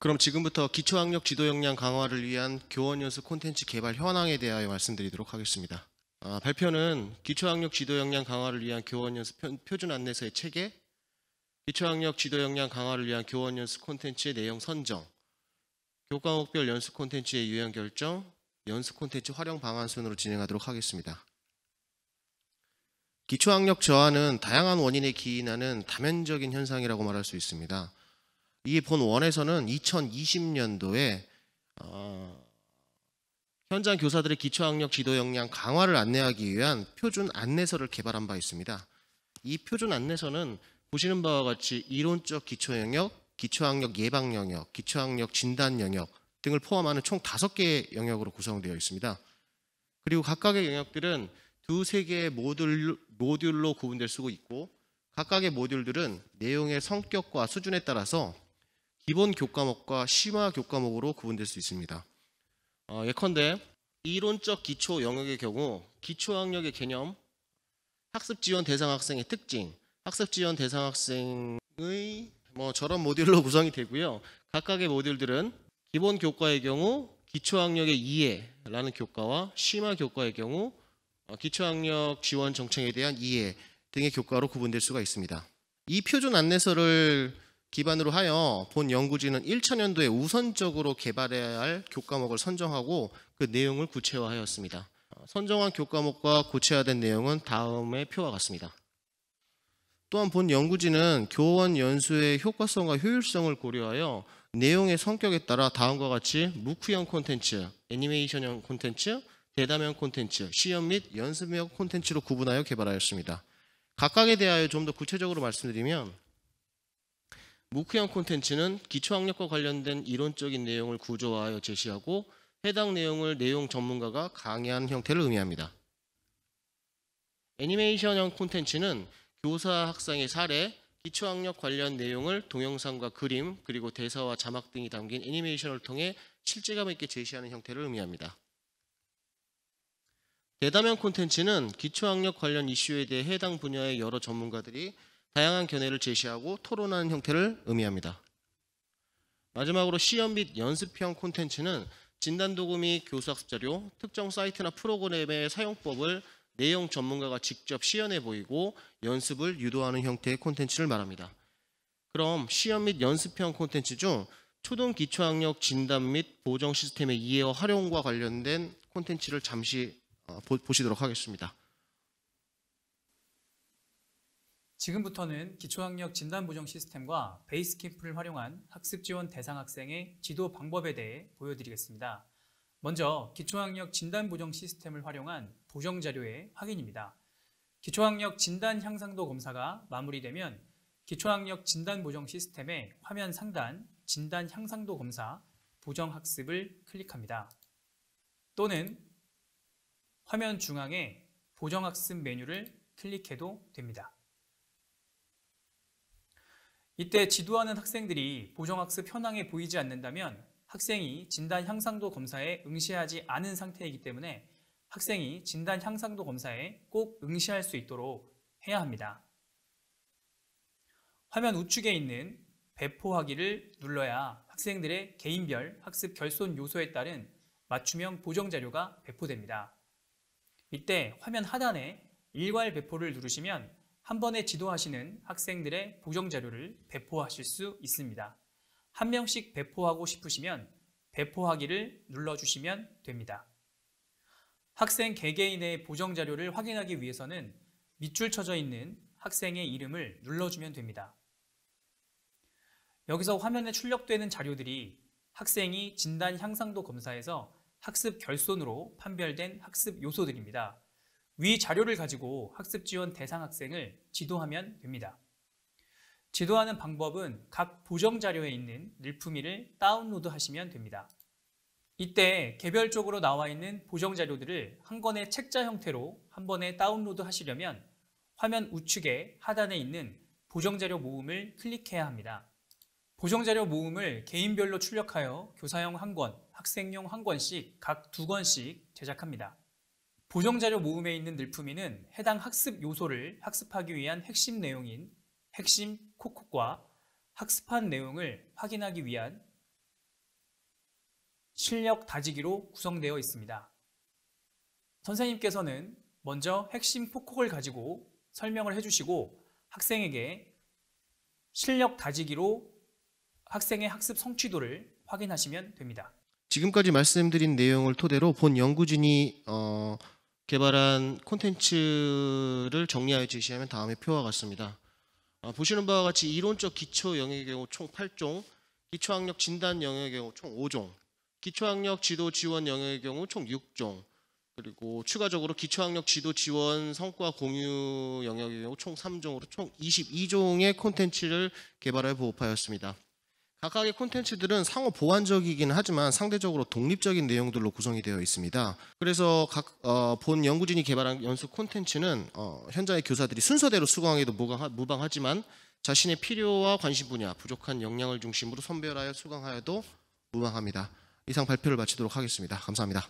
그럼 지금부터 기초학력 지도 역량 강화를 위한 교원연수 콘텐츠 개발 현황에 대하여 말씀드리도록 하겠습니다. 아, 발표는 기초학력 지도 역량 강화를 위한 교원연수 표준 안내서의 체계, 기초학력 지도 역량 강화를 위한 교원연수 콘텐츠의 내용 선정, 교과목별 연수 콘텐츠의 유형 결정, 연수 콘텐츠 활용 방안 순으로 진행하도록 하겠습니다. 기초학력 저하는 다양한 원인에 기인하는 다면적인 현상이라고 말할 수 있습니다. 이 본원에서는 2020년도에 어, 현장 교사들의 기초학력 지도 역량 강화를 안내하기 위한 표준 안내서를 개발한 바 있습니다. 이 표준 안내서는 보시는 바와 같이 이론적 기초 영역, 기초학력 예방 영역, 기초학력 진단 영역 등을 포함하는 총 5개의 영역으로 구성되어 있습니다. 그리고 각각의 영역들은 두 세 개의 모듈, 모듈로 구분될 수 있고 각각의 모듈들은 내용의 성격과 수준에 따라서 기본 교과목과 심화 교과목으로 구분될 수 있습니다. 어, 예컨대 이론적 기초 영역의 경우 기초 학력의 개념, 학습 지원 대상 학생의 특징, 학습 지원 대상 학생의 뭐 저런 모듈로 구성이 되고요. 각각의 모듈들은 기본 교과의 경우 기초 학력의 이해라는 교과와 심화 교과의 경우 어, 기초 학력 지원 정책에 대한 이해 등의 교과로 구분될 수가 있습니다. 이 표준 안내서를 기반으로 하여 본 연구진은 1 0 0 0년도에 우선적으로 개발해야 할 교과목을 선정하고 그 내용을 구체화하였습니다. 어, 선정한 교과목과 구체화된 내용은 다음의 표와 같습니다. 또한 본 연구진은 교원 연수의 효과성과 효율성을 고려하여 내용의 성격에 따라 다음과 같이 무크형 콘텐츠, 애니메이션형 콘텐츠, 대담형 콘텐츠, 시연 및 연습형 콘텐츠로 구분하여 개발하였습니다. 각각에 대하여 좀 더 구체적으로 말씀드리면 묵크형 콘텐츠는 기초학력과 관련된 이론적인 내용을 구조화하여 제시하고 해당 내용을 내용 전문가가 강의한 형태를 의미합니다. 애니메이션형 콘텐츠는 교사 학생의 사례, 기초학력 관련 내용을 동영상과 그림, 그리고 대사와 자막 등이 담긴 애니메이션을 통해 실제감 있게 제시하는 형태를 의미합니다. 대담형 콘텐츠는 기초학력 관련 이슈에 대해 해당 분야의 여러 전문가들이 다양한 견해를 제시하고 토론하는 형태를 의미합니다. 마지막으로 시연 및 연습형 콘텐츠는 진단도구 및 교수학습 자료, 특정 사이트나 프로그램의 사용법을 내용 전문가가 직접 시연해 보이고 연습을 유도하는 형태의 콘텐츠를 말합니다. 그럼 시연 및 연습형 콘텐츠 중 초등 기초학력 진단 및 보정 시스템의 이해와 활용과 관련된 콘텐츠를 잠시 어, 보시도록 하겠습니다. 지금부터는 기초학력 진단 보정 시스템과 베이스 캠프를 활용한 학습 지원 대상 학생의 지도 방법에 대해 보여드리겠습니다. 먼저 기초학력 진단 보정 시스템을 활용한 보정 자료의 확인입니다. 기초학력 진단 향상도 검사가 마무리되면 기초학력 진단 보정 시스템의 화면 상단 진단 향상도 검사 보정 학습을 클릭합니다. 또는 화면 중앙에 보정 학습 메뉴를 클릭해도 됩니다. 이때 지도하는 학생들이 보정학습 현황에 보이지 않는다면 학생이 진단 향상도 검사에 응시하지 않은 상태이기 때문에 학생이 진단 향상도 검사에 꼭 응시할 수 있도록 해야 합니다. 화면 우측에 있는 배포하기를 눌러야 학생들의 개인별 학습 결손 요소에 따른 맞춤형 보정 자료가 배포됩니다. 이때 화면 하단에 일괄 배포를 누르시면 한 번에 지도하시는 학생들의 보정 자료를 배포하실 수 있습니다. 한 명씩 배포하고 싶으시면 배포하기를 눌러주시면 됩니다. 학생 개개인의 보정 자료를 확인하기 위해서는 밑줄 쳐져 있는 학생의 이름을 눌러주면 됩니다. 여기서 화면에 출력되는 자료들이 학생이 진단 향상도 검사에서 학습 결손으로 판별된 학습 요소들입니다. 위 자료를 가지고 학습 지원 대상 학생을 지도하면 됩니다. 지도하는 방법은 각 보정 자료에 있는 일품이를 다운로드 하시면 됩니다. 이때 개별적으로 나와 있는 보정 자료들을 한 권의 책자 형태로 한 번에 다운로드 하시려면 화면 우측의 하단에 있는 보정 자료 모음을 클릭해야 합니다. 보정 자료 모음을 개인별로 출력하여 교사용 한 권, 학생용 한 권씩 각 두 권씩 제작합니다. 보정자료 모음에 있는 늘품이는 해당 학습 요소를 학습하기 위한 핵심 내용인 핵심 콕콕과 학습한 내용을 확인하기 위한 실력 다지기로 구성되어 있습니다. 선생님께서는 먼저 핵심 콕콕을 가지고 설명을 해주시고 학생에게 실력 다지기로 학생의 학습 성취도를 확인하시면 됩니다. 지금까지 말씀드린 내용을 토대로 본 연구진이 어... 개발한 콘텐츠를 정리하여 제시하면 다음에 표와 같습니다. 아, 보시는 바와 같이 이론적 기초 영역의 경우 총 8종, 기초학력 진단 영역의 경우 총 5종, 기초학력 지도 지원 영역의 경우 총 6종, 그리고 추가적으로 기초학력 지도 지원 성과 공유 영역의 경우 총 3종으로 총 22종의 콘텐츠를 개발해 보급하였습니다. 각각의 콘텐츠들은 상호 보완적이긴 하지만 상대적으로 독립적인 내용들로 구성이 되어 있습니다. 그래서 각, 어, 본 연구진이 개발한 연수 콘텐츠는 어, 현장의 교사들이 순서대로 수강하기도 무방하지만 자신의 필요와 관심 분야, 부족한 역량을 중심으로 선별하여 수강하여도 무방합니다. 이상 발표를 마치도록 하겠습니다. 감사합니다.